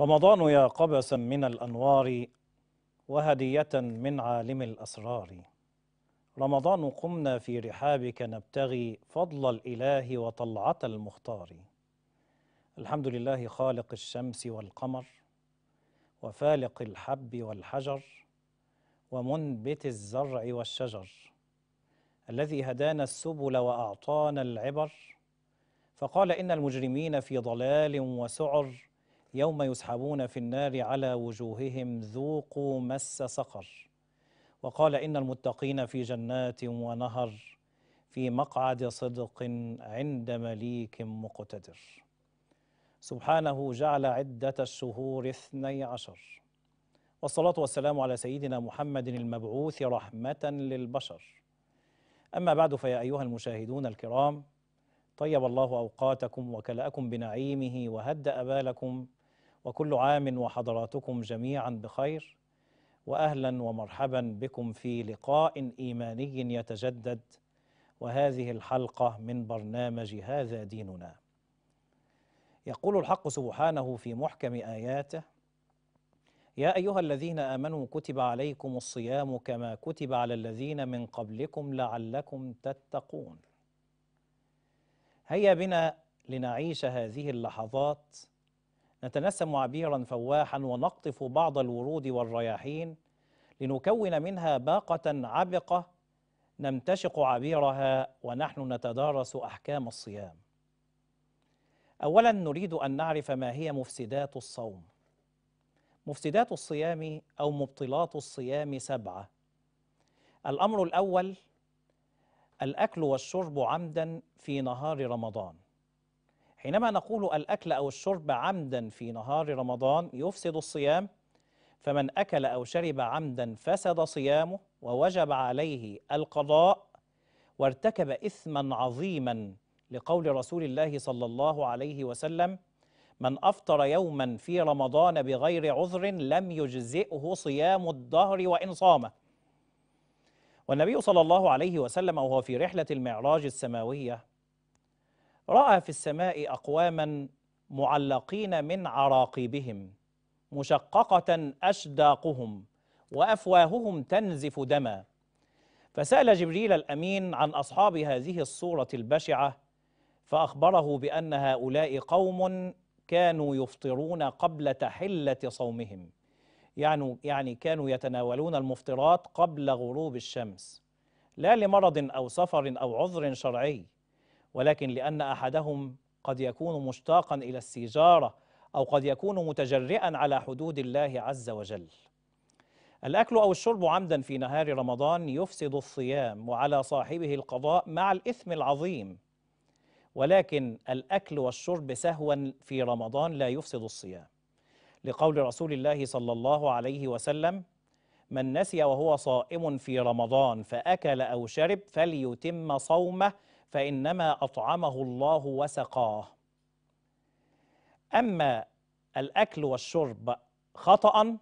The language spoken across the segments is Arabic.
رمضان يا قبسا من الأنوار وهدية من عالم الأسرار رمضان قمنا في رحابك نبتغي فضل الإله وطلعة المختار الحمد لله خالق الشمس والقمر وفالق الحب والحجر ومنبت الزرع والشجر الذي هدانا السبل وأعطانا العبر فقال إن المجرمين في ضلال وسعر يوم يسحبون في النار على وجوههم ذوقوا مس سقر وقال ان المتقين في جنات ونهر في مقعد صدق عند مليك مقتدر سبحانه جعل عده الشهور اثني عشر والصلاه والسلام على سيدنا محمد المبعوث رحمه للبشر اما بعد فيا ايها المشاهدون الكرام طيب الله اوقاتكم وكلاكم بنعيمه وهدأ بالكم وكل عام وحضراتكم جميعا بخير واهلا ومرحبا بكم في لقاء ايماني يتجدد وهذه الحلقه من برنامج هذا ديننا يقول الحق سبحانه في محكم اياته يا ايها الذين امنوا كتب عليكم الصيام كما كتب على الذين من قبلكم لعلكم تتقون هيا بنا لنعيش هذه اللحظات نتنسم عبيرا فواحا ونقطف بعض الورود والرياحين لنكون منها باقة عبقة نمتشق عبيرها ونحن نتدارس أحكام الصيام أولا نريد أن نعرف ما هي مفسدات الصوم مفسدات الصيام أو مبطلات الصيام سبعة الأمر الأول الأكل والشرب عمدا في نهار رمضان حينما نقول الأكل أو الشرب عمدا في نهار رمضان يفسد الصيام فمن أكل أو شرب عمدا فسد صيامه ووجب عليه القضاء وارتكب إثما عظيما لقول رسول الله صلى الله عليه وسلم من أفطر يوما في رمضان بغير عذر لم يجزئه صيام الدهر وإن صامه والنبي صلى الله عليه وسلم وهو في رحلة المعراج السماوية راى في السماء اقواما معلقين من عراقيبهم مشققه اشداقهم وافواههم تنزف دما فسال جبريل الامين عن اصحاب هذه الصوره البشعه فاخبره بان هؤلاء قوم كانوا يفطرون قبل تحله صومهم يعني يعني كانوا يتناولون المفطرات قبل غروب الشمس لا لمرض او سفر او عذر شرعي ولكن لأن أحدهم قد يكون مشتاقا إلى السيجارة أو قد يكون متجرئا على حدود الله عز وجل الأكل أو الشرب عمدا في نهار رمضان يفسد الصيام وعلى صاحبه القضاء مع الإثم العظيم ولكن الأكل والشرب سهوا في رمضان لا يفسد الصيام لقول رسول الله صلى الله عليه وسلم من نسي وهو صائم في رمضان فأكل أو شرب فليتم صومه فإنما أطعمه الله وسقاه أما الأكل والشرب خطأ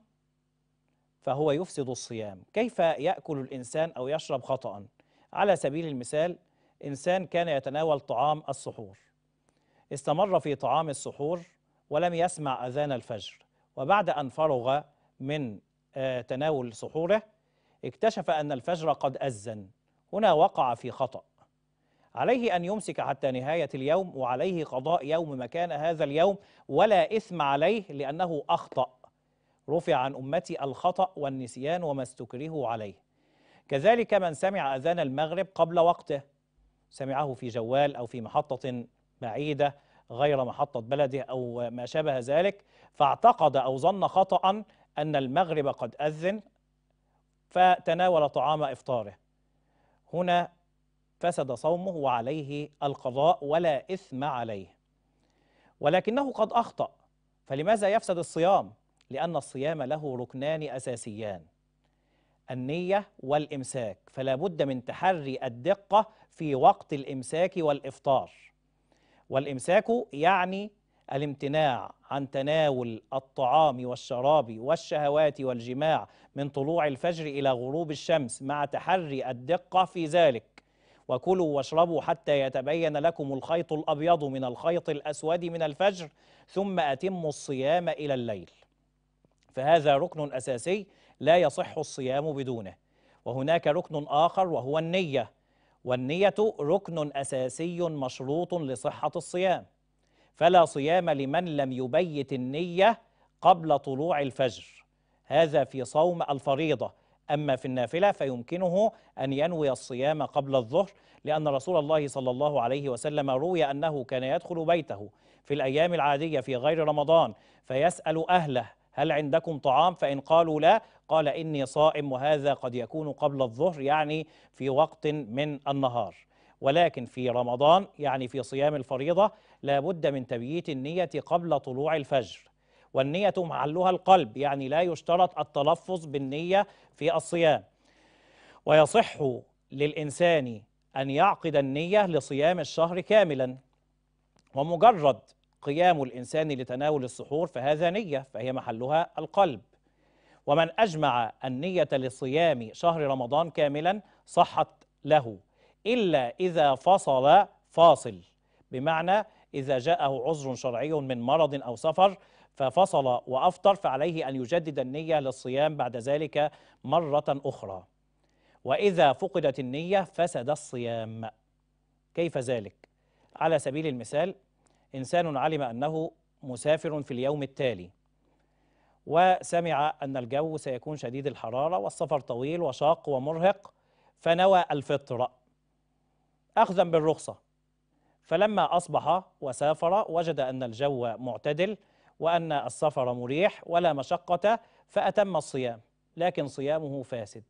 فهو يفسد الصيام كيف يأكل الإنسان أو يشرب خطأ على سبيل المثال إنسان كان يتناول طعام السحور استمر في طعام السحور ولم يسمع أذان الفجر وبعد أن فرغ من آه، تناول سحوره اكتشف أن الفجر قد أذن هنا وقع في خطأ عليه أن يمسك حتى نهاية اليوم وعليه قضاء يوم مكان هذا اليوم ولا إثم عليه لأنه أخطأ رفع عن أمتي الخطأ والنسيان وما استكره عليه كذلك من سمع أذان المغرب قبل وقته سمعه في جوال أو في محطة بعيدة غير محطة بلده أو ما شابه ذلك فاعتقد أو ظن خطأ أن المغرب قد أذن فتناول طعام إفطاره هنا فسد صومه وعليه القضاء ولا إثم عليه ولكنه قد أخطأ فلماذا يفسد الصيام؟ لأن الصيام له ركنان أساسيان النية والإمساك فلا بد من تحري الدقة في وقت الإمساك والإفطار والإمساك يعني الامتناع عن تناول الطعام والشراب والشهوات والجماع من طلوع الفجر إلى غروب الشمس مع تحري الدقة في ذلك وكلوا واشربوا حتى يتبين لكم الخيط الأبيض من الخيط الأسود من الفجر ثم أتموا الصيام إلى الليل فهذا ركن أساسي لا يصح الصيام بدونه وهناك ركن آخر وهو النية والنية ركن أساسي مشروط لصحة الصيام فلا صيام لمن لم يبيت النية قبل طلوع الفجر هذا في صوم الفريضة أما في النافلة فيمكنه أن ينوي الصيام قبل الظهر لأن رسول الله صلى الله عليه وسلم روي أنه كان يدخل بيته في الأيام العادية في غير رمضان فيسأل أهله هل عندكم طعام فإن قالوا لا قال إني صائم وهذا قد يكون قبل الظهر يعني في وقت من النهار ولكن في رمضان يعني في صيام الفريضة لا بد من تبييت النية قبل طلوع الفجر والنية محلها القلب يعني لا يشترط التلفظ بالنية في الصيام ويصح للإنسان أن يعقد النية لصيام الشهر كاملا ومجرد قيام الإنسان لتناول السحور فهذا نية فهي محلها القلب ومن أجمع النية لصيام شهر رمضان كاملا صحت له إلا إذا فصل فاصل بمعنى إذا جاءه عذر شرعي من مرض أو سفر ففصل وأفطر فعليه أن يجدد النية للصيام بعد ذلك مرة أخرى وإذا فقدت النية فسد الصيام كيف ذلك؟ على سبيل المثال إنسان علم أنه مسافر في اليوم التالي وسمع أن الجو سيكون شديد الحرارة والسفر طويل وشاق ومرهق فنوى الفطر أخذا بالرخصة فلما أصبح وسافر وجد أن الجو معتدل وأن السفر مريح ولا مشقة فأتم الصيام لكن صيامه فاسد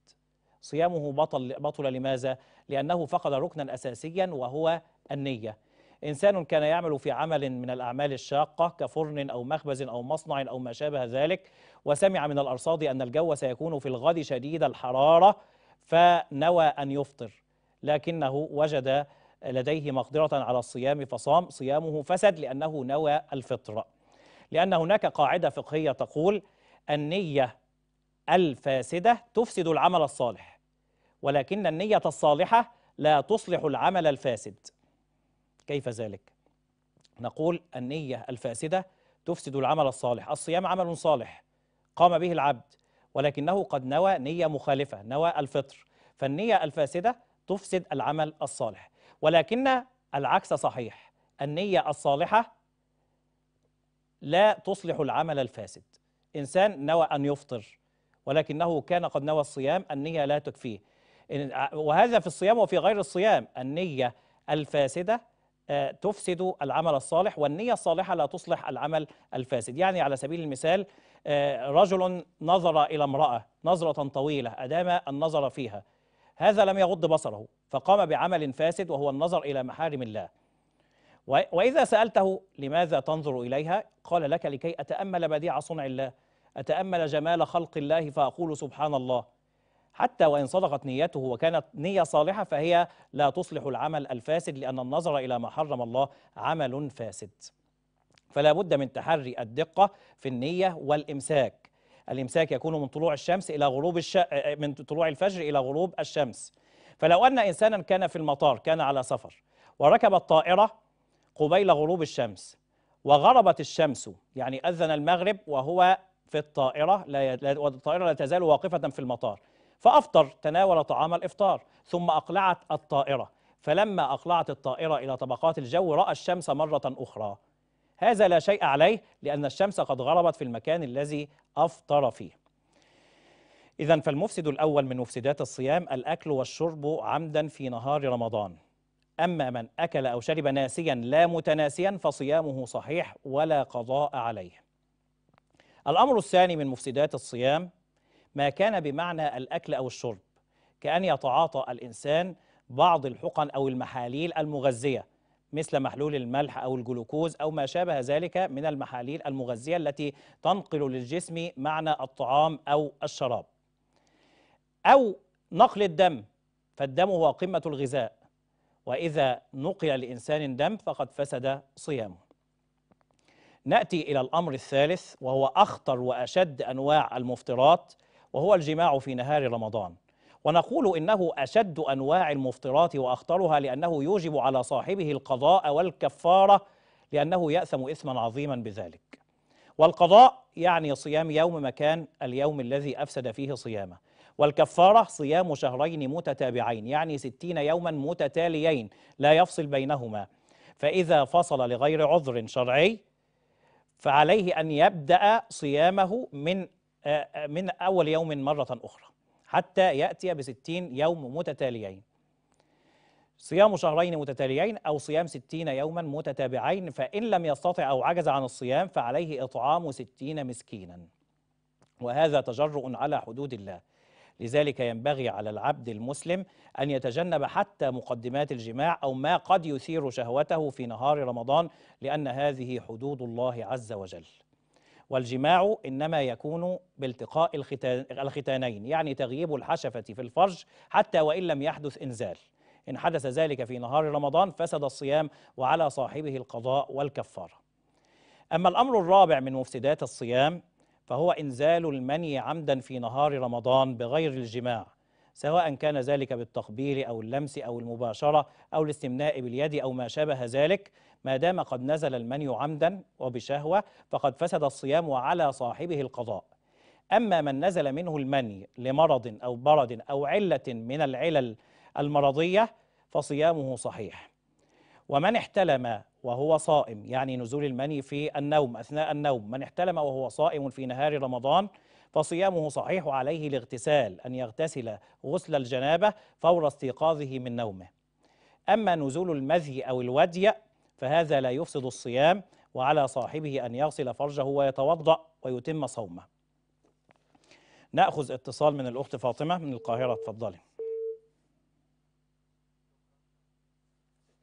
صيامه بطل, بطل لماذا؟ لأنه فقد ركنا أساسيا وهو النية إنسان كان يعمل في عمل من الأعمال الشاقة كفرن أو مخبز أو مصنع أو ما شابه ذلك وسمع من الأرصاد أن الجو سيكون في الغد شديد الحرارة فنوى أن يفطر لكنه وجد لديه مقدرة على الصيام فصام صيامه فسد لأنه نوى الفطر لأن هناك قاعدة فقهية تقول النية الفاسدة تفسد العمل الصالح ولكن النية الصالحة لا تصلح العمل الفاسد كيف ذلك؟ نقول النية الفاسدة تفسد العمل الصالح الصيام عمل صالح قام به العبد ولكنه قد نوى نية مخالفة نوى الفطر فالنية الفاسدة تفسد العمل الصالح ولكن العكس صحيح النية الصالحة لا تصلح العمل الفاسد إنسان نوى أن يفطر ولكنه كان قد نوى الصيام النية لا تكفيه وهذا في الصيام وفي غير الصيام النية الفاسدة آه، تفسد العمل الصالح والنية الصالحة لا تصلح العمل الفاسد يعني على سبيل المثال آه، رجل نظر إلى امرأة نظرة طويلة أدام النظر فيها هذا لم يغض بصره فقام بعمل فاسد وهو النظر إلى محارم الله وإذا سألته لماذا تنظر إليها قال لك لكي أتأمل بديع صنع الله أتأمل جمال خلق الله فأقول سبحان الله حتى وإن صدقت نيته وكانت نية صالحة فهي لا تصلح العمل الفاسد لأن النظر إلى ما حرم الله عمل فاسد فلا بد من تحري الدقة في النية والإمساك الإمساك يكون من طلوع الشمس إلى غروب الش... من طلوع الفجر إلى غروب الشمس فلو أن إنسانا كان في المطار كان على سفر وركب الطائرة قبيل غروب الشمس وغربت الشمس يعني أذن المغرب وهو في الطائرة لا والطائرة لا تزال واقفة في المطار فأفطر تناول طعام الإفطار ثم أقلعت الطائرة فلما أقلعت الطائرة إلى طبقات الجو رأى الشمس مرة أخرى هذا لا شيء عليه لأن الشمس قد غربت في المكان الذي أفطر فيه إذا فالمفسد الأول من مفسدات الصيام الأكل والشرب عمدا في نهار رمضان أما من أكل أو شرب ناسيا لا متناسيا فصيامه صحيح ولا قضاء عليه الأمر الثاني من مفسدات الصيام ما كان بمعنى الأكل أو الشرب كأن يتعاطى الإنسان بعض الحقن أو المحاليل المغذية مثل محلول الملح أو الجلوكوز أو ما شابه ذلك من المحاليل المغذية التي تنقل للجسم معنى الطعام أو الشراب أو نقل الدم فالدم هو قمة الغذاء وإذا نقل لإنسان دم فقد فسد صيامه نأتي إلى الأمر الثالث وهو أخطر وأشد أنواع المفطرات وهو الجماع في نهار رمضان ونقول إنه أشد أنواع المفطرات وأخطرها لأنه يوجب على صاحبه القضاء والكفارة لأنه يأثم إثما عظيما بذلك والقضاء يعني صيام يوم مكان اليوم الذي أفسد فيه صيامه والكفارة صيام شهرين متتابعين يعني ستين يوما متتاليين لا يفصل بينهما فإذا فصل لغير عذر شرعي فعليه أن يبدأ صيامه من آه، آه، من أول يوم مرة أخرى حتى يأتي بستين يوم متتاليين صيام شهرين متتاليين أو صيام ستين يوما متتابعين فإن لم يستطع أو عجز عن الصيام فعليه إطعام ستين مسكينا وهذا تجرؤ على حدود الله لذلك ينبغي على العبد المسلم أن يتجنب حتى مقدمات الجماع أو ما قد يثير شهوته في نهار رمضان لأن هذه حدود الله عز وجل والجماع انما يكون بالتقاء الختانين يعني تغييب الحشفه في الفرج حتى وان لم يحدث انزال ان حدث ذلك في نهار رمضان فسد الصيام وعلى صاحبه القضاء والكفاره اما الامر الرابع من مفسدات الصيام فهو إنزال المني عمدا في نهار رمضان بغير الجماع سواء كان ذلك بالتقبيل أو اللمس أو المباشرة أو الاستمناء باليد أو ما شابه ذلك ما دام قد نزل المني عمدا وبشهوة فقد فسد الصيام وعلى صاحبه القضاء أما من نزل منه المني لمرض أو برد أو علة من العلل المرضية فصيامه صحيح ومن احتلم وهو صائم يعني نزول المني في النوم أثناء النوم من احتلم وهو صائم في نهار رمضان فصيامه صحيح عليه الاغتسال أن يغتسل غسل الجنابة فور استيقاظه من نومه أما نزول المذي أو الودي فهذا لا يفسد الصيام وعلى صاحبه أن يغسل فرجه ويتوضأ ويتم صومه نأخذ اتصال من الأخت فاطمة من القاهرة تفضلي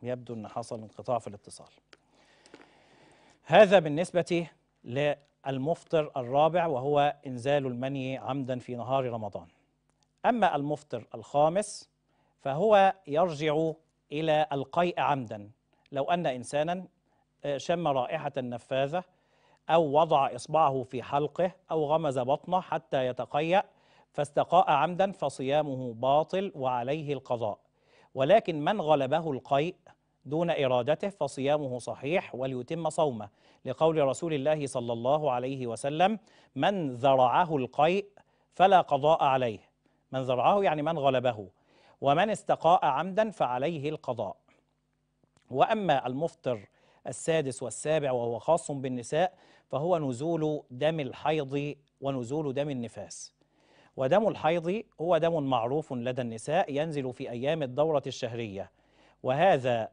يبدو أن حصل انقطاع في الاتصال هذا بالنسبة للمفطر الرابع وهو إنزال المني عمدا في نهار رمضان أما المفطر الخامس فهو يرجع إلى القيء عمدا لو أن إنسانا آه، شم رائحة النفاذة أو وضع إصبعه في حلقه أو غمز بطنه حتى يتقيأ فاستقاء عمدا فصيامه باطل وعليه القضاء ولكن من غلبه القيء دون إرادته فصيامه صحيح وليتم صومه لقول رسول الله صلى الله عليه وسلم من ذرعه القيء فلا قضاء عليه من ذرعه يعني من غلبه ومن استقاء عمدا فعليه القضاء وأما المفطر السادس والسابع وهو خاص بالنساء فهو نزول دم الحيض ونزول دم النفاس ودم الحيض هو دم معروف لدى النساء ينزل في أيام الدورة الشهرية وهذا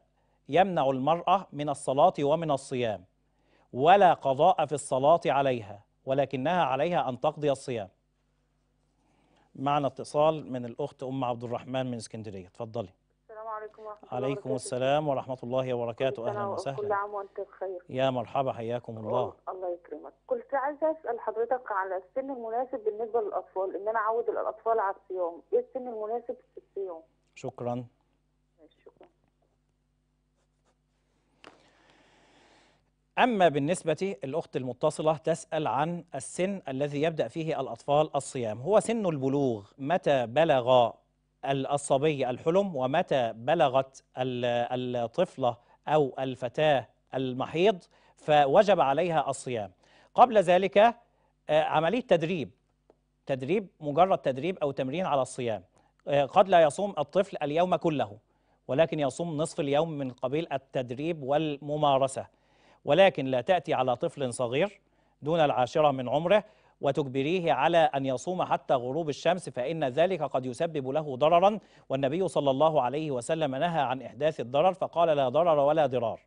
يمنع المرأة من الصلاة ومن الصيام ولا قضاء في الصلاة عليها ولكنها عليها أن تقضي الصيام معنا اتصال من الأخت أم عبد الرحمن من اسكندرية تفضلي عليكم ورحمة الله عليكم وبركاته. السلام ورحمة الله وبركاته أهلا وسهلا كل عام وأنت بخير يا مرحبا حياكم الله الله يكرمك كنت عايزة أسأل حضرتك على السن المناسب بالنسبة للأطفال إن أنا أعود الأطفال على الصيام إيه السن المناسب في الصيام شكرا شكرا أما بالنسبة الأخت المتصلة تسأل عن السن الذي يبدأ فيه الأطفال الصيام هو سن البلوغ متى بلغ الصبي الحلم ومتى بلغت الطفلة أو الفتاة المحيض فوجب عليها الصيام قبل ذلك آه، عملية تدريب تدريب مجرد تدريب أو تمرين على الصيام آه، قد لا يصوم الطفل اليوم كله ولكن يصوم نصف اليوم من قبيل التدريب والممارسة ولكن لا تأتي على طفل صغير دون العاشرة من عمره وتجبريه على أن يصوم حتى غروب الشمس فإن ذلك قد يسبب له ضررا والنبي صلى الله عليه وسلم نهى عن إحداث الضرر فقال لا ضرر ولا ضرار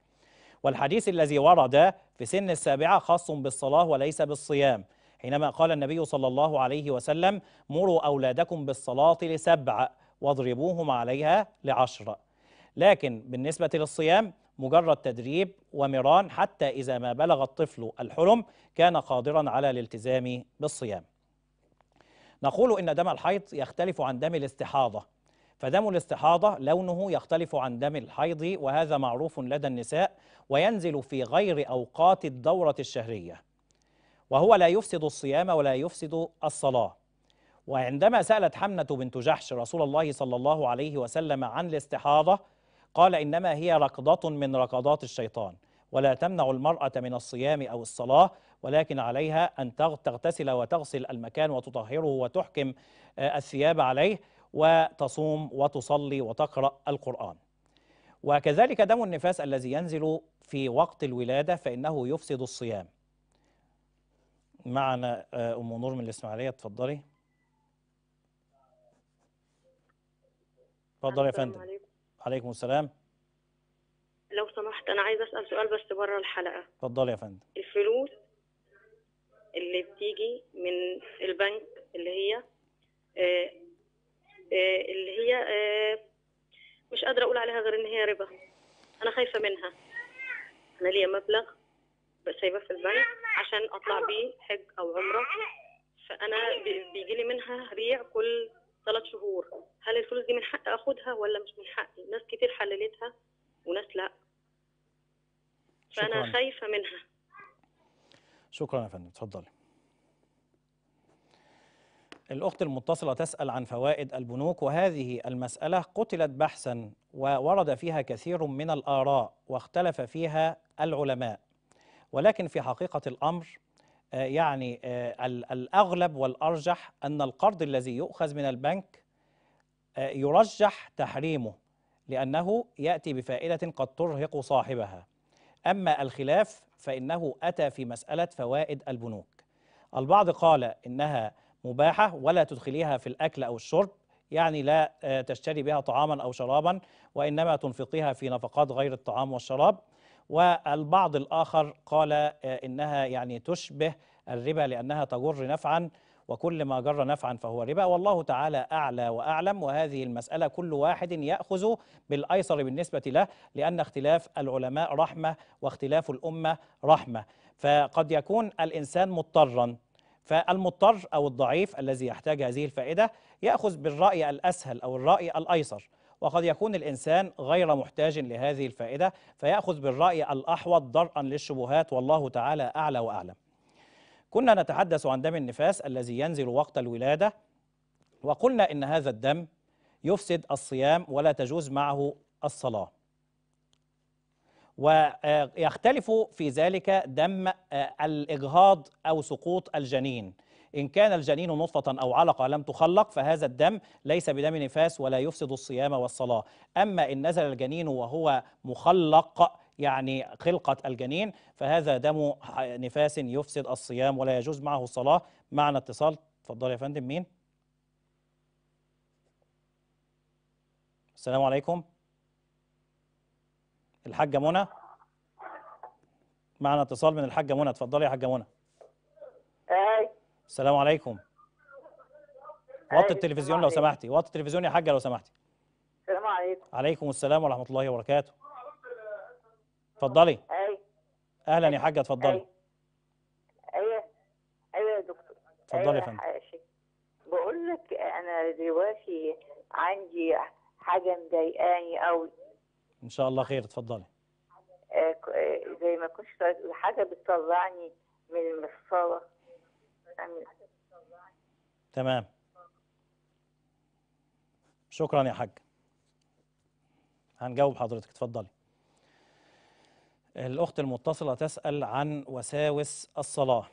والحديث الذي ورد في سن السابعة خاص بالصلاة وليس بالصيام حينما قال النبي صلى الله عليه وسلم مروا أولادكم بالصلاة لسبع واضربوهم عليها لعشر لكن بالنسبة للصيام مجرد تدريب ومران حتى إذا ما بلغ الطفل الحلم كان قادرا على الالتزام بالصيام نقول إن دم الحيض يختلف عن دم الاستحاضة فدم الاستحاضة لونه يختلف عن دم الحيض وهذا معروف لدى النساء وينزل في غير أوقات الدورة الشهرية وهو لا يفسد الصيام ولا يفسد الصلاة وعندما سألت حمنة بنت جحش رسول الله صلى الله عليه وسلم عن الاستحاضة قال إنما هي ركضة من ركضات الشيطان ولا تمنع المرأة من الصيام أو الصلاة ولكن عليها أن تغتسل وتغسل المكان وتطهره وتحكم آه، الثياب عليه وتصوم وتصلي وتقرأ القرآن وكذلك دم النفاس الذي ينزل في وقت الولادة فإنه يفسد الصيام معنا آه، أم نور من الإسماعيلية اتفضلي اتفضلي يا فندم عليكم السلام لو سمحت انا عايزه اسال سؤال بس بره الحلقه اتفضلي يا فندم الفلوس اللي بتيجي من البنك اللي هي آه، آه، اللي هي آه، مش قادره اقول عليها غير ان هي ربا انا خايفه منها انا ليا مبلغ سايباه في البنك عشان اطلع بيه حج او عمره فانا بيجي لي منها ريع كل ثلاث شهور هل الفلوس دي من حقي اخدها ولا مش من حقي ناس كتير حللتها وناس لا فانا شكرا. خايفه منها شكرا يا فندم اتفضلي الأخت المتصلة تسأل عن فوائد البنوك وهذه المسألة قتلت بحثا وورد فيها كثير من الآراء واختلف فيها العلماء ولكن في حقيقة الأمر آه، يعني آه، الأغلب والأرجح أن القرض الذي يؤخذ من البنك آه، يرجح تحريمه لأنه يأتي بفائدة قد ترهق صاحبها أما الخلاف فإنه أتى في مسألة فوائد البنوك البعض قال إنها مباحة ولا تدخليها في الأكل أو الشرب يعني لا تشتري بها طعاما أو شرابا وإنما تنفقها في نفقات غير الطعام والشراب والبعض الآخر قال آه، إنها يعني تشبه الربا لأنها تجر نفعا وكل ما جر نفعا فهو ربا والله تعالى أعلى وأعلم وهذه المسألة كل واحد يأخذ بالأيسر بالنسبة له لأن اختلاف العلماء رحمة واختلاف الأمة رحمة فقد يكون الإنسان مضطرا فالمضطر أو الضعيف الذي يحتاج هذه الفائدة يأخذ بالرأي الأسهل أو الرأي الأيسر وقد يكون الإنسان غير محتاج لهذه الفائدة فيأخذ بالرأي الأحوط درءا للشبهات والله تعالى أعلى وأعلم كنا نتحدث عن دم النفاس الذي ينزل وقت الولادة وقلنا إن هذا الدم يفسد الصيام ولا تجوز معه الصلاة ويختلف في ذلك دم آه، الإجهاض أو سقوط الجنين إن كان الجنين نطفة أو علقة لم تخلق فهذا الدم ليس بدم نفاس ولا يفسد الصيام والصلاة أما إن نزل الجنين وهو مخلق يعني خلقة الجنين فهذا دم نفاس يفسد الصيام ولا يجوز معه الصلاة معنا اتصال تفضل يا فندم مين السلام عليكم الحاجة منى معنا اتصال من الحاجة منى اتفضلي يا حاجة منى السلام عليكم وطي التلفزيون لو سمحتي وطي التلفزيون يا حاجه لو سمحتي السلام عليكم عليكم السلام ورحمه الله وبركاته اتفضلي اهلا يا حاجه اتفضلي ايوه ايوه يا دكتور اتفضلي يا أيوة فندم بقول لك انا دلوقتي عندي حاجه مضايقاني قوي ان شاء الله خير اتفضلي آه، آه، زي ما كنت حاجه بتطلعني من المفصله تمام شكرا يا حاج هنجاوب حضرتك اتفضلي الأخت المتصلة تسأل عن وساوس الصلاة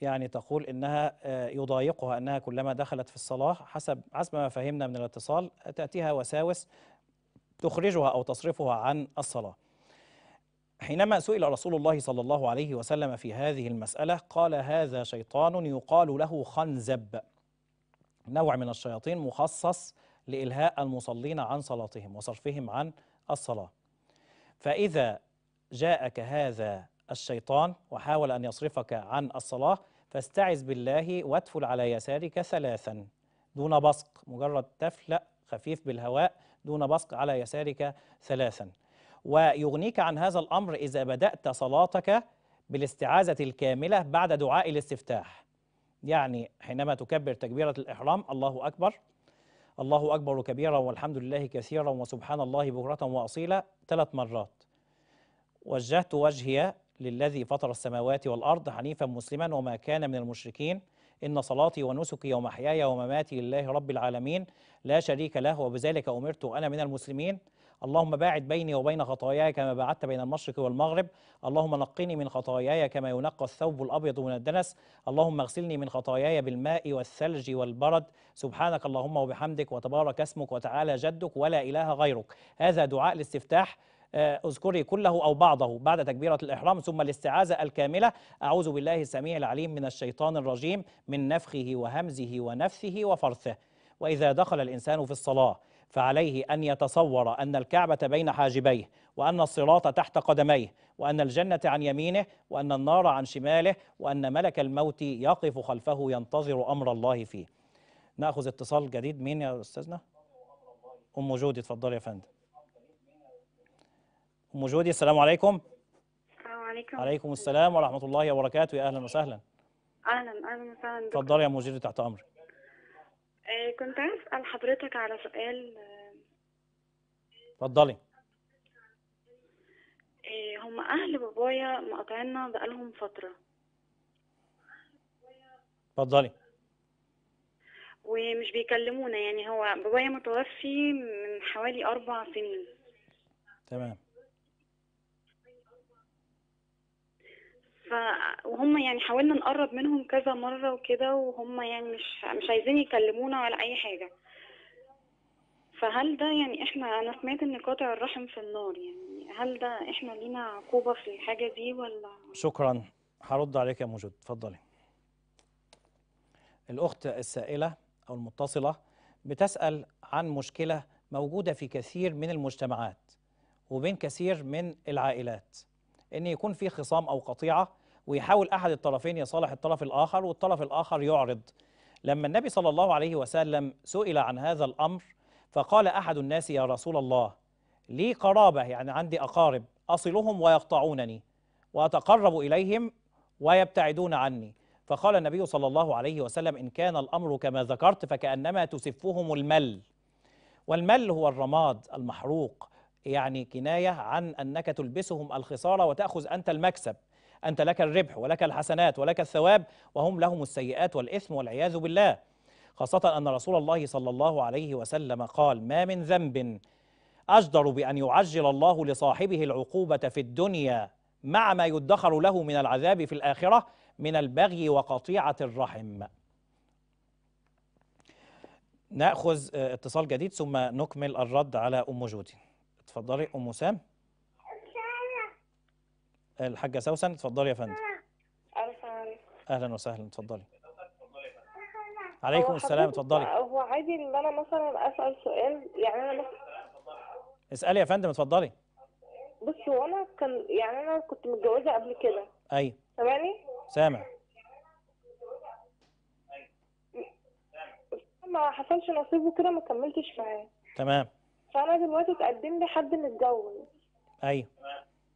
يعني تقول إنها آه، يضايقها أنها كلما دخلت في الصلاة حسب حسب ما فهمنا من الاتصال تأتيها وساوس تخرجها أو تصرفها عن الصلاة حينما سئل رسول الله صلى الله عليه وسلم في هذه المسألة قال هذا شيطان يقال له خنزب نوع من الشياطين مخصص لإلهاء المصلين عن صلاتهم وصرفهم عن الصلاة فإذا جاءك هذا الشيطان وحاول أن يصرفك عن الصلاة فاستعذ بالله وادفل على يسارك ثلاثا دون بصق مجرد تفلأ خفيف بالهواء دون بصق على يسارك ثلاثا ويغنيك عن هذا الأمر إذا بدأت صلاتك بالاستعاذة الكاملة بعد دعاء الاستفتاح يعني حينما تكبر تكبيرة الإحرام الله أكبر الله أكبر كبيرا والحمد لله كثيرا وسبحان الله بكرة وأصيلا ثلاث مرات وجهت وجهي للذي فطر السماوات والأرض حنيفا مسلما وما كان من المشركين إن صلاتي ونسكي ومحياي ومماتي لله رب العالمين لا شريك له وبذلك أمرت أنا من المسلمين اللهم باعد بيني وبين خطاياي كما باعدت بين المشرق والمغرب اللهم نقني من خطاياي كما ينقى الثوب الأبيض من الدنس اللهم اغسلني من خطاياي بالماء والثلج والبرد سبحانك اللهم وبحمدك وتبارك اسمك وتعالى جدك ولا إله غيرك هذا دعاء الاستفتاح آه، اذكري كله او بعضه بعد تكبيره الاحرام ثم الاستعاذه الكامله اعوذ بالله السميع العليم من الشيطان الرجيم من نفخه وهمزه ونفثه وفرثه واذا دخل الانسان في الصلاه فعليه أن يتصور أن الكعبة بين حاجبيه وأن الصراط تحت قدميه وأن الجنة عن يمينه وأن النار عن شماله وأن ملك الموت يقف خلفه ينتظر أمر الله فيه نأخذ اتصال جديد مين يا أستاذنا؟ أم جودي تفضل يا فندم أم جودي السلام عليكم عليكم عليكم السلام ورحمة الله وبركاته يا أهلا وسهلا أهلا أهلا وسهلا تفضل يا جودي تحت أمرك آه، كنت عايز اسال حضرتك على سؤال آه، اتفضلي آه، هم اهل بابايا مقاطعنا بقالهم فتره اتفضلي ومش بيكلمونا يعني هو بابايا متوفي من حوالي اربع سنين تمام ف وهم يعني حاولنا نقرب منهم كذا مره وكده وهم يعني مش مش عايزين يكلمونا ولا اي حاجه فهل ده يعني احنا انا سمعت ان قاطع الرحم في النار يعني هل ده احنا لينا عقوبه في الحاجه دي ولا شكرا هرد عليك يا موجود اتفضلي الاخت السائله او المتصله بتسال عن مشكله موجوده في كثير من المجتمعات وبين كثير من العائلات ان يكون في خصام او قطيعه ويحاول احد الطرفين يصالح الطرف الاخر والطرف الاخر يعرض لما النبي صلى الله عليه وسلم سئل عن هذا الامر فقال احد الناس يا رسول الله لي قرابه يعني عندي اقارب اصلهم ويقطعونني واتقرب اليهم ويبتعدون عني فقال النبي صلى الله عليه وسلم ان كان الامر كما ذكرت فكانما تسفهم المل والمل هو الرماد المحروق يعني كنايه عن انك تلبسهم الخساره وتاخذ انت المكسب أنت لك الربح ولك الحسنات ولك الثواب وهم لهم السيئات والإثم والعياذ بالله خاصة أن رسول الله صلى الله عليه وسلم قال ما من ذنب أجدر بأن يعجل الله لصاحبه العقوبة في الدنيا مع ما يدخر له من العذاب في الآخرة من البغي وقطيعة الرحم ناخذ آه، اتصال جديد ثم نكمل الرد على ام جودي اتفضلي ام سام الحاجة سوسن اتفضلي يا فندم أهلا وسهلا اتفضلي عليكم السلام اتفضلي هو عادي ان انا مثلا اسال سؤال يعني انا مثلا اسالي يا فندم اتفضلي بصي انا كان يعني انا كنت متجوزه قبل كده ايوه سامعني سامع ما حصلش نصيب وكده ما كملتش معاه تمام فانا دلوقتي اتقدم لي حد متجوز ايوه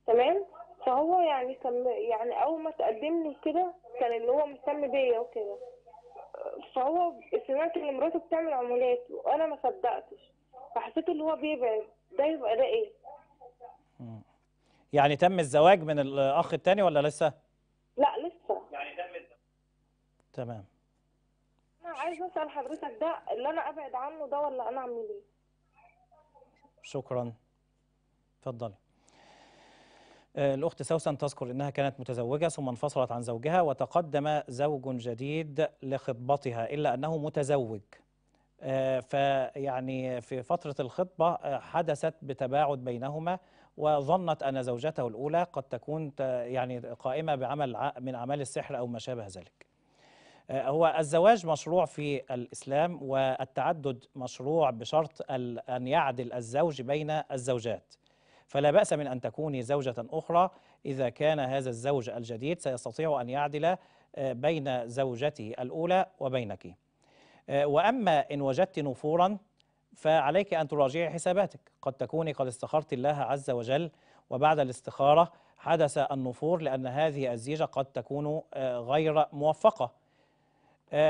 تمام فهو يعني كان يعني اول ما تقدم لي كده كان اللي هو مهتم بيا وكده فهو سمعت ان مراته بتعمل عمليات وانا ما صدقتش فحسيت ان هو بيبعد ده يبقى ده ايه يعني تم الزواج من الاخ الثاني ولا لسه لا لسه يعني تم الزواج تمام انا عايز اسال حضرتك ده اللي انا ابعد عنه ده ولا انا اعمل ايه شكرا اتفضلي آه، الأخت سوسن تذكر أنها كانت متزوجة ثم انفصلت عن زوجها وتقدم زوج جديد لخطبتها إلا أنه متزوج آه، فيعني في فترة الخطبة آه، حدثت بتباعد بينهما وظنت أن زوجته الأولى قد تكون يعني قائمة بعمل من أعمال السحر أو ما شابه ذلك هو الزواج مشروع في الإسلام والتعدد مشروع بشرط أن يعدل الزوج بين الزوجات فلا بأس من أن تكوني زوجة أخرى إذا كان هذا الزوج الجديد سيستطيع أن يعدل آه، بين زوجته الأولى وبينك آه، وأما إن وجدت نفورا فعليك أن تراجعي حساباتك قد تكوني قد استخرت الله عز وجل وبعد الاستخارة حدث النفور لأن هذه الزيجة قد تكون آه، غير موفقة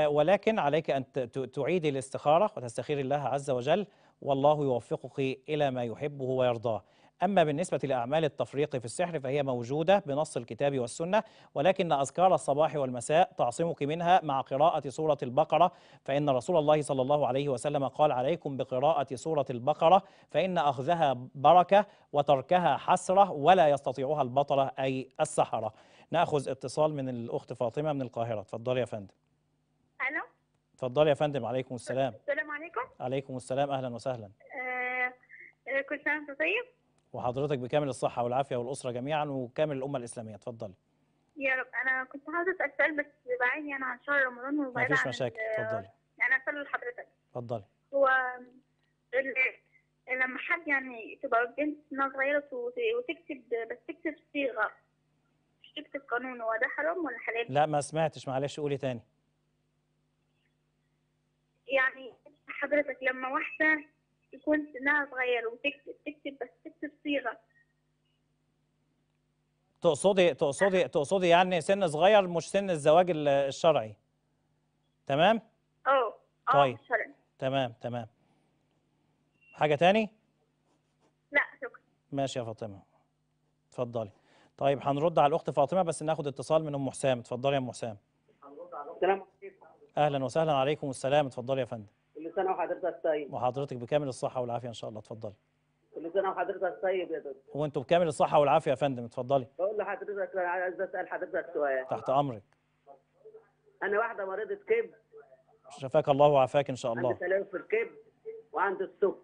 ولكن عليك أن تعيدي الاستخارة وتستخيري الله عز وجل والله يوفقك إلى ما يحبه ويرضاه أما بالنسبة لأعمال التفريق في السحر فهي موجودة بنص الكتاب والسنة ولكن أذكار الصباح والمساء تعصمك منها مع قراءة سورة البقرة فإن رسول الله صلى الله عليه وسلم قال عليكم بقراءة سورة البقرة فإن أخذها بركة وتركها حسرة ولا يستطيعها البطلة أي السحرة نأخذ اتصال من الأخت فاطمة من القاهرة تفضل يا فندم اتفضلي يا فندم عليكم السلام السلام عليكم عليكم السلام اهلا وسهلا آه،, آه كل سنه وانت طيب وحضرتك بكامل الصحه والعافيه والاسره جميعا وكامل الامه الاسلاميه اتفضلي يا رب انا كنت عايزه اسال سؤال بس بعيني انا عن شهر رمضان وبعيد مفيش مشاكل اتفضلي يعني اسال لحضرتك اتفضلي هو لما حد يعني تبقى بنت صغيره وتكتب بس تكتب صيغه مش تكتب قانون هو ده حرام ولا حلال؟ لا ما سمعتش معلش قولي تاني يعني حضرتك لما واحدة يكون سنها صغير وتكتب تكتب بس تكتب صيغة تقصدي تقصدي تقصدي يعني سن صغير مش سن الزواج الشرعي تمام؟ اه طيب شرعي تمام تمام حاجة تاني؟ لا شكرا ماشي يا فاطمة اتفضلي طيب هنرد على الأخت فاطمة بس ناخد اتصال من أم حسام اتفضلي يا أم حسام السلام عليكم اهلا وسهلا عليكم والسلام اتفضلي يا فندم كل سنه وحضرتك طيب وحضرتك بكامل الصحه والعافيه ان شاء الله اتفضلي كل سنه وحضرتك طيب يا دكتور وانتوا بكامل الصحه والعافيه يا فندم اتفضلي بقول لحضرتك عايز اسال حضرتك سؤال تحت امرك انا واحده مريضه كبد شفاك الله وعافاك ان شاء الله عندي تلوث في الكبد وعندي السك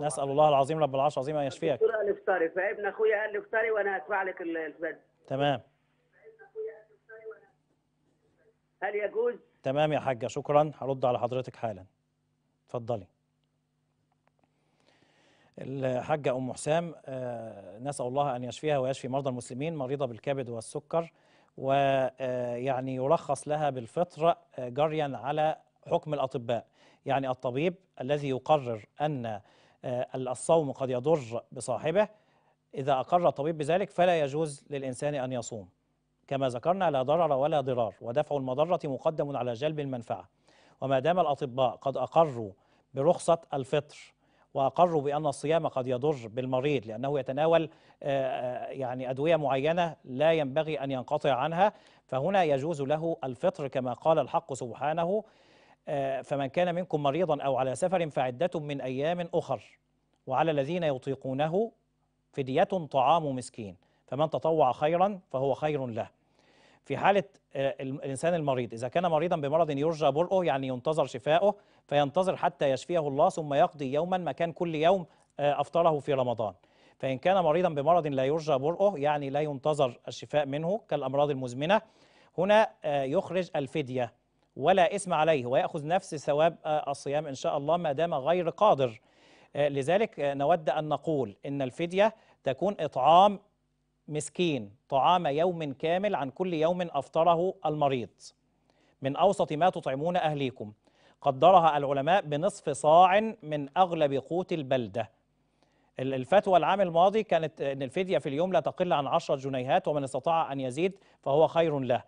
نسال الله العظيم رب العرش العظيم ان يشفيك الدكتور قال افطري فابن اخويا قال لي افطري وانا هدفع لك الفد تمام هل يجوز؟ تمام يا حاجة شكرا هرد على حضرتك حالا اتفضلي الحاجة أم حسام آه، نسأل الله أن يشفيها ويشفي مرضى المسلمين مريضة بالكبد والسكر ويعني آه، يرخص لها بالفطر آه، جريا على حكم الأطباء يعني الطبيب الذي يقرر أن الصوم قد يضر بصاحبه إذا أقر الطبيب بذلك فلا يجوز للإنسان أن يصوم كما ذكرنا لا ضرر ولا ضرار ودفع المضرة مقدم على جلب المنفعة وما دام الأطباء قد أقروا برخصة الفطر وأقروا بأن الصيام قد يضر بالمريض لأنه يتناول آه، آه، يعني أدوية معينة لا ينبغي أن ينقطع عنها فهنا يجوز له الفطر كما قال الحق سبحانه آه، فمن كان منكم مريضا أو على سفر فعدة من أيام أخر وعلى الذين يطيقونه فدية طعام مسكين فمن تطوع خيرا فهو خير له في حالة آه، الإنسان المريض إذا كان مريضا بمرض يرجى برؤه يعني ينتظر شفاؤه فينتظر حتى يشفيه الله ثم يقضي يوما مكان كل يوم آه، أفطره في رمضان فإن كان مريضا بمرض لا يرجى برؤه يعني لا ينتظر الشفاء منه كالأمراض المزمنة هنا آه، يخرج الفدية ولا إثم عليه ويأخذ نفس ثواب الصيام إن شاء الله ما دام غير قادر لذلك نود أن نقول إن الفدية تكون إطعام مسكين طعام يوم كامل عن كل يوم أفطره المريض من أوسط ما تطعمون أهليكم قدرها العلماء بنصف صاع من أغلب قوت البلدة الفتوى العام الماضي كانت أن الفدية في اليوم لا تقل عن 10 جنيهات ومن استطاع أن يزيد فهو خير له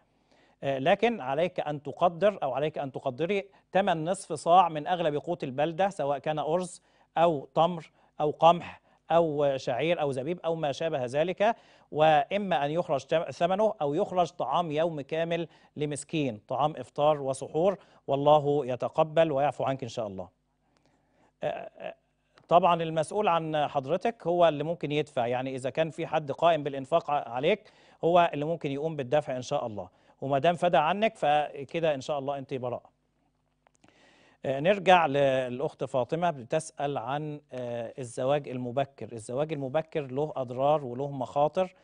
آه، لكن عليك أن تقدر أو عليك أن تقدري ثمن نصف صاع من أغلب قوت البلدة سواء كان أرز أو تمر أو قمح أو شعير أو زبيب أو ما شابه ذلك وإما أن يخرج ثمنه أو يخرج طعام يوم كامل لمسكين طعام إفطار وسحور والله يتقبل ويعفو عنك إن شاء الله طبعا المسؤول عن حضرتك هو اللي ممكن يدفع يعني إذا كان في حد قائم بالإنفاق عليك هو اللي ممكن يقوم بالدفع إن شاء الله وما دام فدى عنك فكده إن شاء الله أنت براءة آه، نرجع للأخت فاطمة بتسأل عن آه، الزواج المبكر الزواج المبكر له أضرار وله مخاطر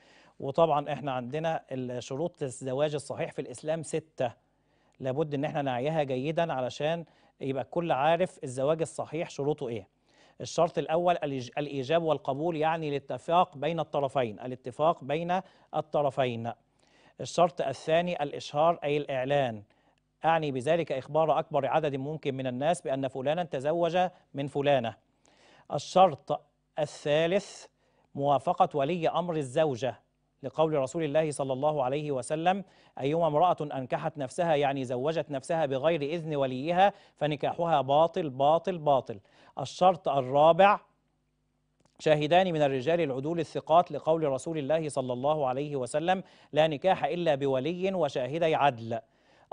وطبعا احنا عندنا شروط الزواج الصحيح في الإسلام ستة لابد ان احنا نعيها جيدا علشان يبقى الكل عارف الزواج الصحيح شروطه ايه الشرط الأول الإيجاب والقبول يعني الاتفاق بين الطرفين الاتفاق بين الطرفين الشرط الثاني الإشهار أي الإعلان أعني بذلك إخبار أكبر عدد ممكن من الناس بأن فلانا تزوج من فلانة الشرط الثالث موافقة ولي أمر الزوجة لقول رسول الله صلى الله عليه وسلم أيما امرأة أنكحت نفسها يعني زوجت نفسها بغير إذن وليها فنكاحها باطل باطل باطل الشرط الرابع شاهدان من الرجال العدول الثقات لقول رسول الله صلى الله عليه وسلم لا نكاح إلا بولي وشاهدي عدل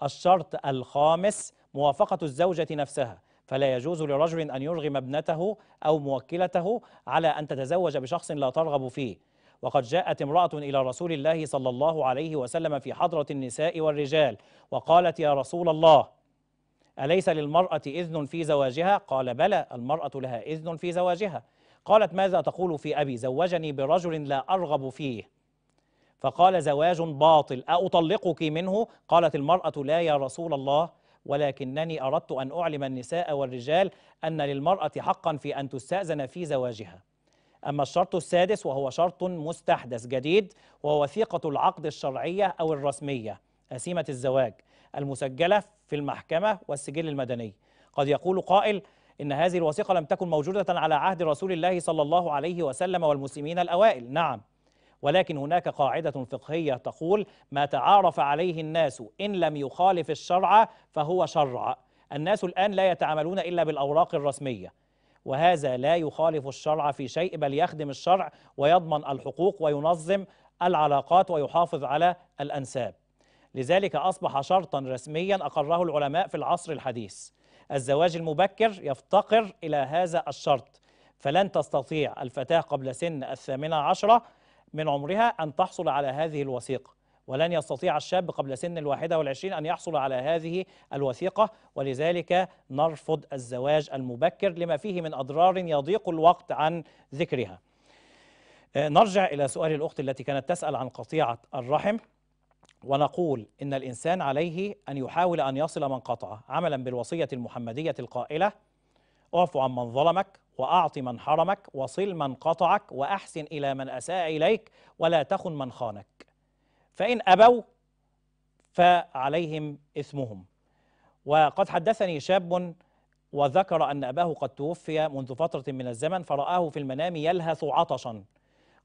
الشرط الخامس موافقة الزوجة نفسها فلا يجوز لرجل أن يرغم ابنته أو موكلته على أن تتزوج بشخص لا ترغب فيه وقد جاءت امرأة إلى رسول الله صلى الله عليه وسلم في حضرة النساء والرجال وقالت يا رسول الله أليس للمرأة إذن في زواجها؟ قال بلى المرأة لها إذن في زواجها قالت ماذا تقول في أبي زوجني برجل لا أرغب فيه فقال زواج باطل أطلقك منه قالت المرأة لا يا رسول الله ولكنني أردت أن أعلم النساء والرجال أن للمرأة حقا في أن تستأذن في زواجها أما الشرط السادس وهو شرط مستحدث جديد وهو وثيقة العقد الشرعية أو الرسمية أسيمة الزواج المسجلة في المحكمة والسجل المدني قد يقول قائل إن هذه الوثيقة لم تكن موجودة على عهد رسول الله صلى الله عليه وسلم والمسلمين الأوائل نعم ولكن هناك قاعدة فقهية تقول ما تعارف عليه الناس إن لم يخالف الشرع فهو شرع الناس الآن لا يتعاملون إلا بالأوراق الرسمية وهذا لا يخالف الشرع في شيء بل يخدم الشرع ويضمن الحقوق وينظم العلاقات ويحافظ على الأنساب لذلك أصبح شرطا رسميا أقره العلماء في العصر الحديث الزواج المبكر يفتقر إلى هذا الشرط فلن تستطيع الفتاة قبل سن الثامنة عشرة من عمرها أن تحصل على هذه الوثيقة ولن يستطيع الشاب قبل سن الواحدة والعشرين أن يحصل على هذه الوثيقة ولذلك نرفض الزواج المبكر لما فيه من أضرار يضيق الوقت عن ذكرها آه، نرجع إلى سؤال الأخت التي كانت تسأل عن قطيعة الرحم ونقول إن الإنسان عليه أن يحاول أن يصل من قطعه عملا بالوصية المحمدية القائلة اعف من ظلمك وأعط من حرمك وصل من قطعك وأحسن إلى من أساء إليك ولا تخن من خانك فإن أبوا فعليهم إثمهم وقد حدثني شاب وذكر أن أباه قد توفي منذ فترة من الزمن فرآه في المنام يلهث عطشا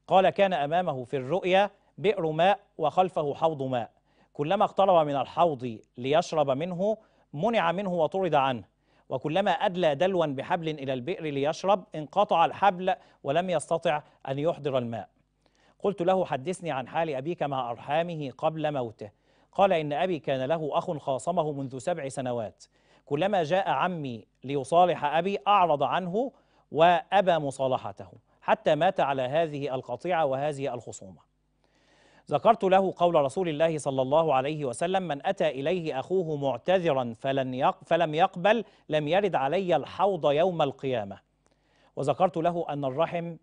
قال كان أمامه في الرؤيا بئر ماء وخلفه حوض ماء كلما اقترب من الحوض ليشرب منه منع منه وطرد عنه وكلما أدلى دلوا بحبل إلى البئر ليشرب انقطع الحبل ولم يستطع أن يحضر الماء قلت له حدثني عن حال أبيك مع أرحامه قبل موته قال إن أبي كان له أخ خاصمه منذ سبع سنوات كلما جاء عمي ليصالح أبي أعرض عنه وأبى مصالحته حتى مات على هذه القطيعة وهذه الخصومة ذكرت له قول رسول الله صلى الله عليه وسلم من أتى إليه أخوه معتذرا فلن يق فلم يقبل لم يرد علي الحوض يوم القيامة وذكرت له أن الرحم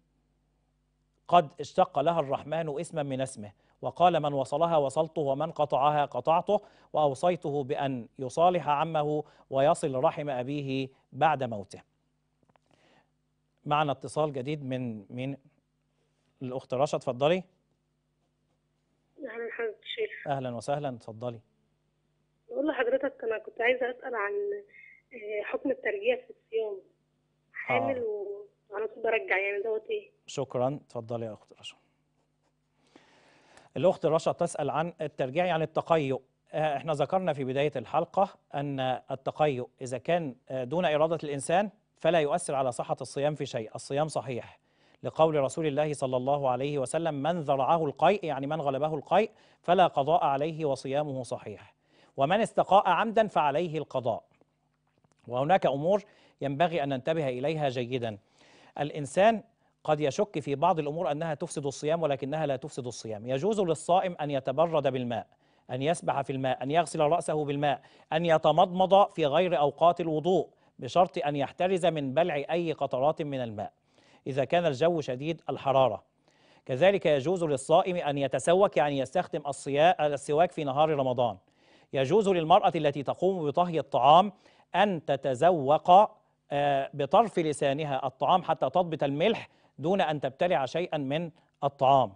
قد اشتق لها الرحمن اسما من اسمه وقال من وصلها وصلته ومن قطعها قطعته وأوصيته بأن يصالح عمه ويصل رحم أبيه بعد موته معنا اتصال جديد من من الأخت رشا اتفضلي اهلا وسهلا اتفضلي والله حضرتك انا كنت عايزه اسال عن آه، حكم الترجيع في الصيام حامل آه. وعلى طول برجع يعني دوت ايه شكرا اتفضلي يا اخت رشا الاخت رشا تسال عن الترجيع يعني التقيؤ آه، احنا ذكرنا في بدايه الحلقه ان التقيؤ اذا كان آه، دون اراده الانسان فلا يؤثر على صحه الصيام في شيء الصيام صحيح لقول رسول الله صلى الله عليه وسلم من ذرعه القيء يعني من غلبه القيء فلا قضاء عليه وصيامه صحيح ومن استقاء عمدا فعليه القضاء وهناك امور ينبغي ان ننتبه اليها جيدا الانسان قد يشك في بعض الامور انها تفسد الصيام ولكنها لا تفسد الصيام يجوز للصائم ان يتبرد بالماء ان يسبح في الماء ان يغسل راسه بالماء ان يتمضمض في غير اوقات الوضوء بشرط ان يحترز من بلع اي قطرات من الماء إذا كان الجو شديد الحرارة كذلك يجوز للصائم أن يتسوك يعني يستخدم السواك في نهار رمضان يجوز للمرأة التي تقوم بطهي الطعام أن تتزوق آه، بطرف لسانها الطعام حتى تضبط الملح دون أن تبتلع شيئا من الطعام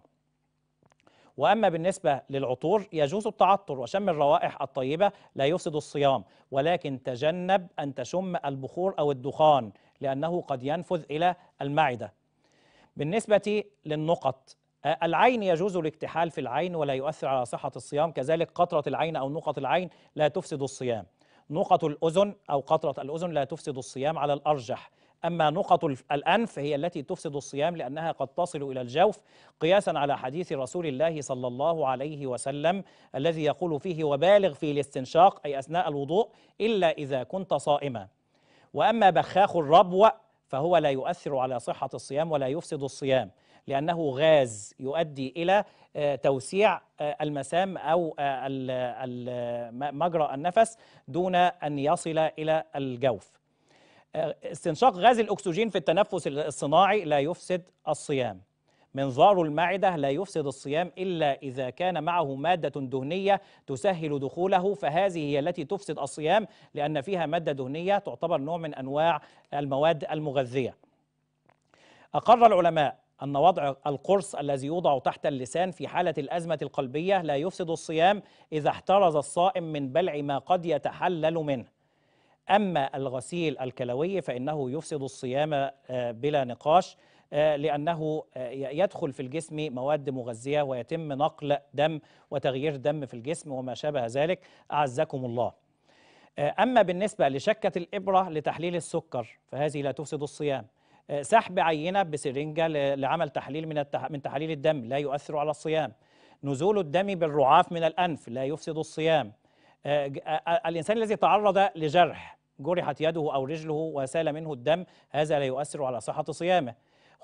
وأما بالنسبة للعطور يجوز التعطر وشم الروائح الطيبة لا يفسد الصيام ولكن تجنب أن تشم البخور أو الدخان لأنه قد ينفذ إلى المعدة بالنسبة للنقط آه، العين يجوز الاكتحال في العين ولا يؤثر على صحة الصيام كذلك قطرة العين أو نقط العين لا تفسد الصيام نقط الأذن أو قطرة الأذن لا تفسد الصيام على الأرجح أما نقط الأنف هي التي تفسد الصيام لأنها قد تصل إلى الجوف قياسا على حديث رسول الله صلى الله عليه وسلم الذي يقول فيه وبالغ في الاستنشاق أي أثناء الوضوء إلا إذا كنت صائما وأما بخاخ الربو فهو لا يؤثر على صحة الصيام ولا يفسد الصيام لأنه غاز يؤدي إلى آه، توسيع آه، المسام أو آه، مجرى النفس دون أن يصل إلى الجوف استنشاق غاز الأكسجين في التنفس الصناعي لا يفسد الصيام منظار المعدة لا يفسد الصيام إلا إذا كان معه مادة دهنية تسهل دخوله فهذه هي التي تفسد الصيام لأن فيها مادة دهنية تعتبر نوع من أنواع المواد المغذية أقر العلماء أن وضع القرص الذي يوضع تحت اللسان في حالة الأزمة القلبية لا يفسد الصيام إذا احترز الصائم من بلع ما قد يتحلل منه أما الغسيل الكلوي فإنه يفسد الصيام آه، بلا نقاش آه، لأنه آه، يدخل في الجسم مواد مغذية ويتم نقل دم وتغيير دم في الجسم وما شابه ذلك أعزكم الله آه، أما بالنسبة لشكة الإبرة لتحليل السكر فهذه لا تفسد الصيام سحب عينة بسرنجة لعمل تحليل من, من تحاليل الدم لا يؤثر على الصيام نزول الدم بالرعاف من الأنف لا يفسد الصيام الإنسان الذي تعرض لجرح جرحت يده أو رجله وسال منه الدم هذا لا يؤثر على صحة صيامه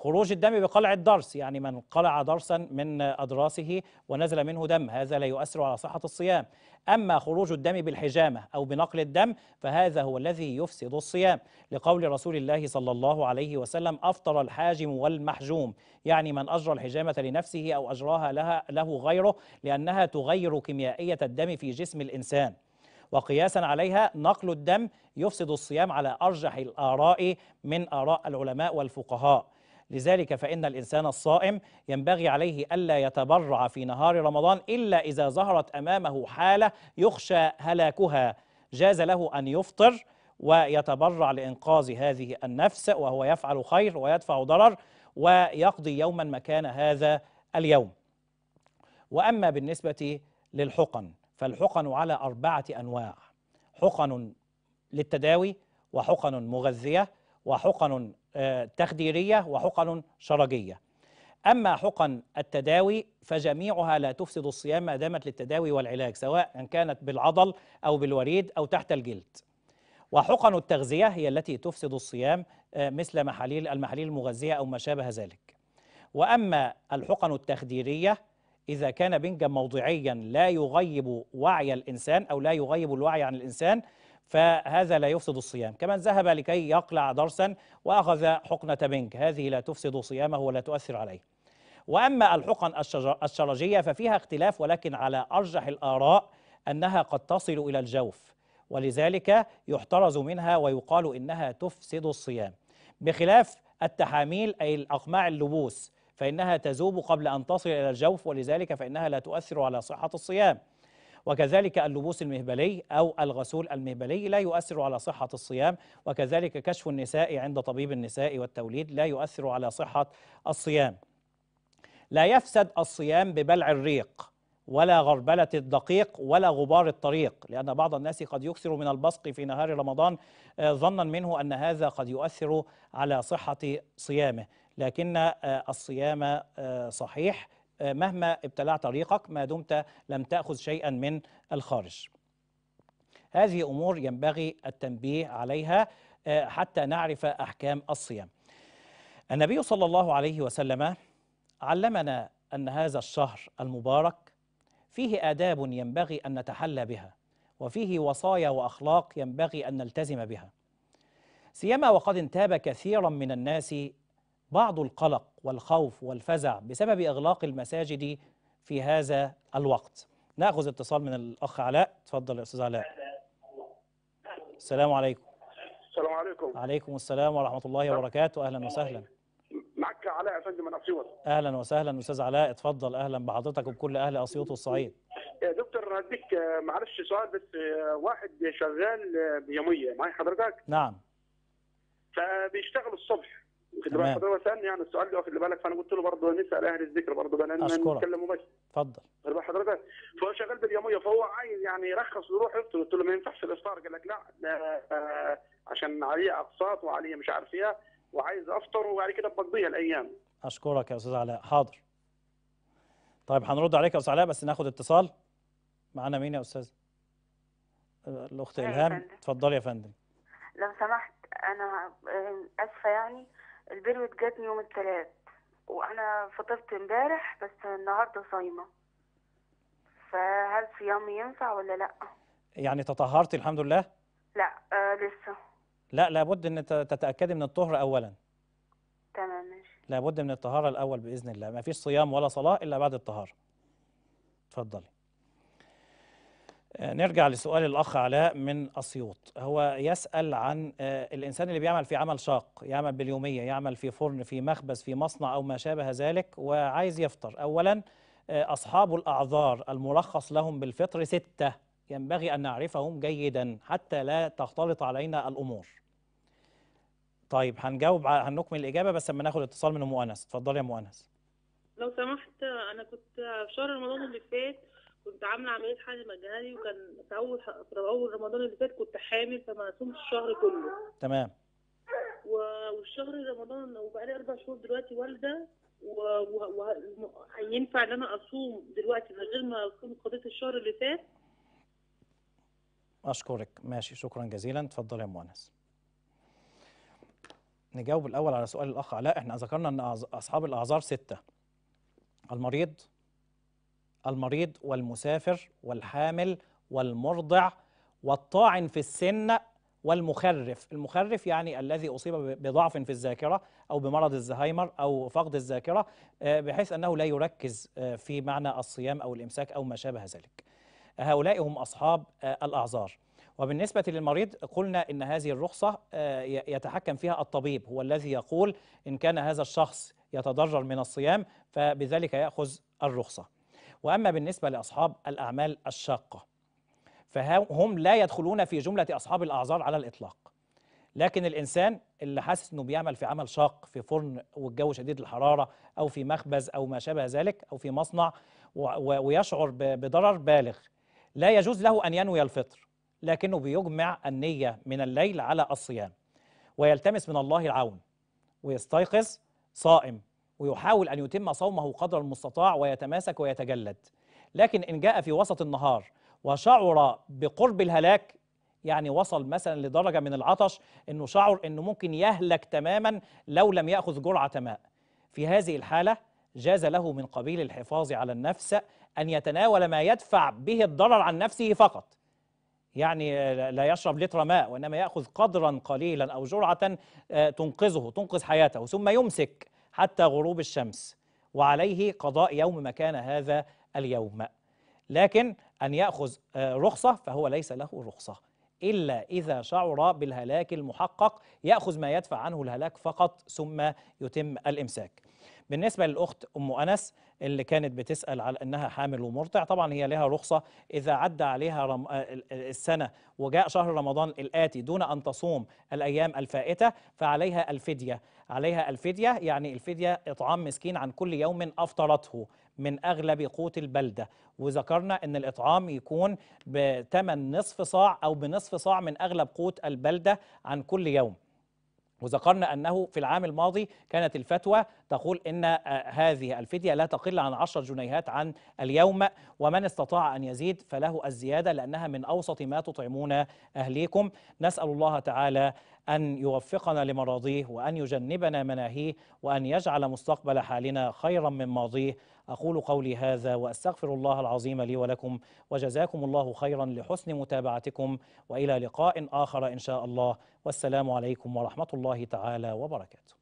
خروج الدم بقلع الضرس يعني من قلع ضرسا من أضراسه ونزل منه دم هذا لا يؤثر على صحة الصيام أما خروج الدم بالحجامة أو بنقل الدم فهذا هو الذي يفسد الصيام لقول رسول الله صلى الله عليه وسلم أفطر الحاجم والمحجوم يعني من أجرى الحجامة لنفسه أو أجراها لها له غيره لأنها تغير كيميائية الدم في جسم الإنسان وقياسا عليها نقل الدم يفسد الصيام على أرجح الآراء من آراء العلماء والفقهاء لذلك فإن الإنسان الصائم ينبغي عليه ألا يتبرع في نهار رمضان إلا إذا ظهرت أمامه حالة يخشى هلاكها جاز له أن يفطر ويتبرع لإنقاذ هذه النفس وهو يفعل خير ويدفع ضرر ويقضي يوما مكان هذا اليوم وأما بالنسبة للحقن فالحقن على أربعة أنواع حقن للتداوي وحقن مغذية وحقن آه، تخديرية وحقن شرجية أما حقن التداوي فجميعها لا تفسد الصيام ما دامت للتداوي والعلاج سواء ان كانت بالعضل أو بالوريد أو تحت الجلد وحقن التغذية هي التي تفسد الصيام آه، مثل محاليل المحاليل المغذية أو ما شابه ذلك وأما الحقن التخديرية إذا كان بنجا موضعيا لا يغيب وعي الإنسان أو لا يغيب الوعي عن الإنسان فهذا لا يفسد الصيام كمن ذهب لكي يقلع درسا وأخذ حقنة بنك هذه لا تفسد صيامه ولا تؤثر عليه وأما الحقن الشرجية ففيها اختلاف ولكن على أرجح الآراء أنها قد تصل إلى الجوف ولذلك يحترز منها ويقال إنها تفسد الصيام بخلاف التحاميل أي الأقماع اللبوس فإنها تذوب قبل أن تصل إلى الجوف ولذلك فإنها لا تؤثر على صحة الصيام وكذلك اللبوس المهبلي أو الغسول المهبلي لا يؤثر على صحة الصيام وكذلك كشف النساء عند طبيب النساء والتوليد لا يؤثر على صحة الصيام لا يفسد الصيام ببلع الريق ولا غربلة الدقيق ولا غبار الطريق لأن بعض الناس قد يكثر من البصق في نهار رمضان آه، ظنا منه أن هذا قد يؤثر على صحة صيامه لكن آه، الصيام آه، صحيح مهما ابتلع طريقك ما دمت لم تأخذ شيئا من الخارج هذه أمور ينبغي التنبيه عليها آه، حتى نعرف أحكام الصيام النبي صلى الله عليه وسلم علمنا أن هذا الشهر المبارك فيه آداب ينبغي أن نتحلى بها وفيه وصايا وأخلاق ينبغي أن نلتزم بها سيما وقد انتاب كثيرا من الناس بعض القلق والخوف والفزع بسبب إغلاق المساجد في هذا الوقت نأخذ اتصال من الأخ علاء تفضل يا أستاذ علاء السلام عليكم السلام عليكم عليكم السلام ورحمة الله وبركاته أهلا وسهلا معك علاء يا فندم من أسيوط أهلا وسهلا أستاذ علاء اتفضل أهلا بحضرتك وبكل أهل أسيوط والصعيد يا دكتور هديك آه، معلش سؤال بس آه، واحد شغال آه، بيومية معي حضرتك نعم فبيشتغل الصبح واخد بالك حضرتك سالني يعني السؤال ده واخد بالك فانا قلت له برضه نسال اهل الذكر برضه بان نتكلم مباشر اتفضل واخد حضرتك فهو شغال باليوميه فهو عايز يعني يرخص ويروح يفطر قلت له ما ينفعش الافطار قال لك لا آه عشان عليه اقساط وعليه مش عارف ايه وعايز افطر وبعد كده بقضيها الايام اشكرك يا استاذ علاء حاضر طيب هنرد عليك يا استاذ علاء بس ناخد اتصال معانا مين يا استاذ الاخت الهام اتفضلي يا فندم لو سمحت انا آه، اسفه يعني البرود جاتني يوم الثلاث وانا فطرت امبارح بس النهارده صايمه فهل صيامي ينفع ولا لا يعني تطهرتي الحمد لله لا آه لسه لا لابد ان تتاكدي من الطهر اولا تمام ماشي لابد من الطهاره الاول باذن الله ما فيش صيام ولا صلاه الا بعد الطهاره اتفضلي آه، نرجع لسؤال الأخ علاء من أسيوط هو يسأل عن آه، الإنسان اللي بيعمل في عمل شاق يعمل باليومية يعمل في فرن في مخبز في مصنع أو ما شابه ذلك وعايز يفطر أولا آه، أصحاب الأعذار المرخص لهم بالفطر ستة ينبغي أن نعرفهم جيدا حتى لا تختلط علينا الأمور طيب هنجاوب هنكمل الإجابة بس لما ناخد اتصال من أم أنس اتفضلي يا أم أنس لو سمحت أنا كنت في شهر رمضان اللي فات كنت عامله عمليه حمل مجاني وكان في اول في اول رمضان اللي فات كنت حامل فما صمت الشهر كله تمام والشهر رمضان وبقالي اربع شهور دلوقتي والده وينفع و... و... ان انا اصوم دلوقتي من غير ما اكون قضيت الشهر اللي فات اشكرك ماشي شكرا جزيلا اتفضل يا مؤنس نجاوب الاول على سؤال الاخ علاء احنا ذكرنا ان اصحاب الاعذار سته المريض المريض والمسافر والحامل والمرضع والطاعن في السن والمخرف المخرف يعني الذي أصيب بضعف في الذاكرة أو بمرض الزهايمر أو فقد الذاكرة آه، بحيث أنه لا يركز آه، في معنى الصيام أو الإمساك أو ما شابه ذلك هؤلاء هم أصحاب آه، الأعذار وبالنسبة للمريض قلنا إن هذه الرخصة يتحكم فيها الطبيب هو الذي يقول إن كان هذا الشخص يتضرر من الصيام فبذلك يأخذ الرخصة وأما بالنسبة لأصحاب الأعمال الشاقة فهم لا يدخلون في جملة أصحاب الأعذار على الإطلاق لكن الإنسان اللي حاسس أنه بيعمل في عمل شاق في فرن والجو شديد الحرارة أو في مخبز أو ما شابه ذلك أو في مصنع ويشعر بضرر بالغ لا يجوز له أن ينوي الفطر لكنه بيجمع النية من الليل على الصيام ويلتمس من الله العون ويستيقظ صائم ويحاول أن يتم صومه قدر المستطاع ويتماسك ويتجلد لكن إن جاء في وسط النهار وشعر بقرب الهلاك يعني وصل مثلا لدرجة من العطش أنه شعر أنه ممكن يهلك تماما لو لم يأخذ جرعة ماء في هذه الحالة جاز له من قبيل الحفاظ على النفس أن يتناول ما يدفع به الضرر عن نفسه فقط يعني لا يشرب لتر ماء وإنما يأخذ قدرا قليلا أو جرعة آه، تنقذه تنقذ حياته ثم يمسك حتى غروب الشمس وعليه قضاء يوم مكان هذا اليوم لكن أن يأخذ آه، رخصة فهو ليس له رخصة إلا إذا شعر بالهلاك المحقق يأخذ ما يدفع عنه الهلاك فقط ثم يتم الإمساك بالنسبه للاخت ام انس اللي كانت بتسال على انها حامل ومرضع طبعا هي لها رخصه اذا عدى عليها رم... آه، السنه وجاء شهر رمضان الاتي دون ان تصوم الايام الفائته فعليها الفديه عليها الفديه يعني الفديه اطعام مسكين عن كل يوم افطرته من اغلب قوت البلده وذكرنا ان الاطعام يكون بثمن نصف صاع او بنصف صاع من اغلب قوت البلده عن كل يوم وذكرنا أنه في العام الماضي كانت الفتوى تقول أن آه، هذه الفدية لا تقل عن 10 جنيهات عن اليوم ومن استطاع أن يزيد فله الزيادة لأنها من أوسط ما تطعمون أهليكم نسأل الله تعالى أن يوفقنا لمراضيه وأن يجنبنا مناهيه وأن يجعل مستقبل حالنا خيرا من ماضيه أقول قولي هذا وأستغفر الله العظيم لي ولكم وجزاكم الله خيرا لحسن متابعتكم وإلى لقاء آخر إن شاء الله والسلام عليكم ورحمة الله تعالى وبركاته